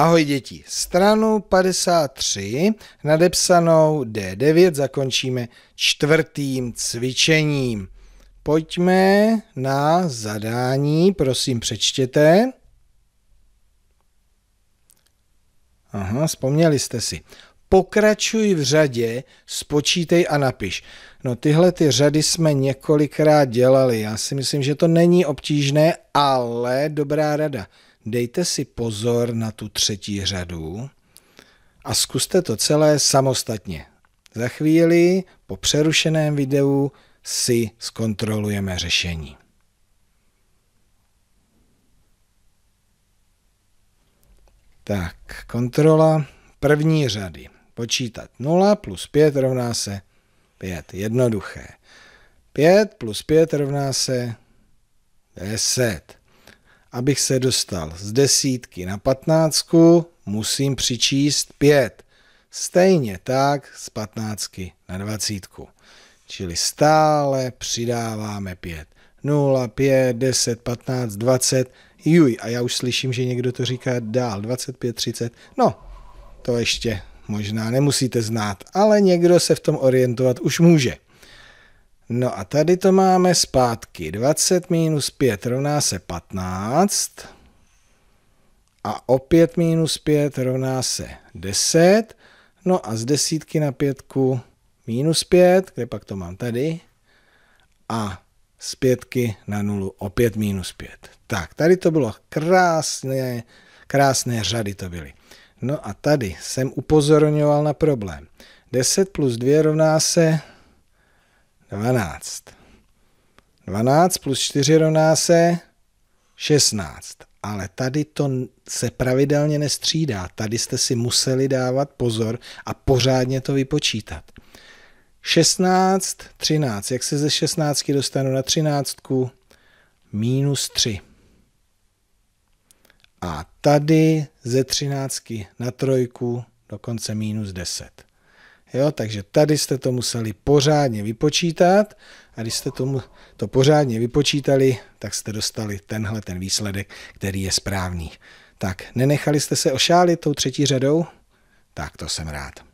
Ahoj děti, stranu 53 nadepsanou D9 zakončíme čtvrtým cvičením. Pojďme na zadání, prosím přečtěte. Aha, vzpomněli jste si. Pokračuj v řadě, spočítej a napiš. No tyhle ty řady jsme několikrát dělali. Já si myslím, že to není obtížné, ale dobrá rada dejte si pozor na tu třetí řadu a zkuste to celé samostatně. Za chvíli po přerušeném videu si zkontrolujeme řešení. Tak, kontrola první řady. Počítat 0 plus 5 rovná se 5. Jednoduché. 5 plus 5 rovná se 10 abych se dostal z desítky na patnáctku, musím přičíst pět. Stejně tak z patnáctky na dvacítku. Čili stále přidáváme pět. 0, 5, 10, 15, 20. Juj, a já už slyším, že někdo to říká dál. 25, 30. No, to ještě možná nemusíte znát, ale někdo se v tom orientovat už může. No a tady to máme zpátky. 20 minus 5 rovná se 15. A opět minus 5 rovná se 10. No a z desítky na pětku minus 5, kde pak to mám tady. A z pětky na nulu opět minus 5. Tak, tady to bylo krásné, krásné řady to byly. No a tady jsem upozorňoval na problém. 10 plus 2 rovná se 12. 12 plus 4 rovná se 16. Ale tady to se pravidelně nestřídá. Tady jste si museli dávat pozor a pořádně to vypočítat. 16, 13. Jak se ze 16 dostanu na 13? Minus 3. A tady ze 13 na trojku dokonce minus 10. Jo, takže tady jste to museli pořádně vypočítat a když jste tomu, to pořádně vypočítali, tak jste dostali tenhle ten výsledek, který je správný. Tak, nenechali jste se ošálit tou třetí řadou? Tak to jsem rád.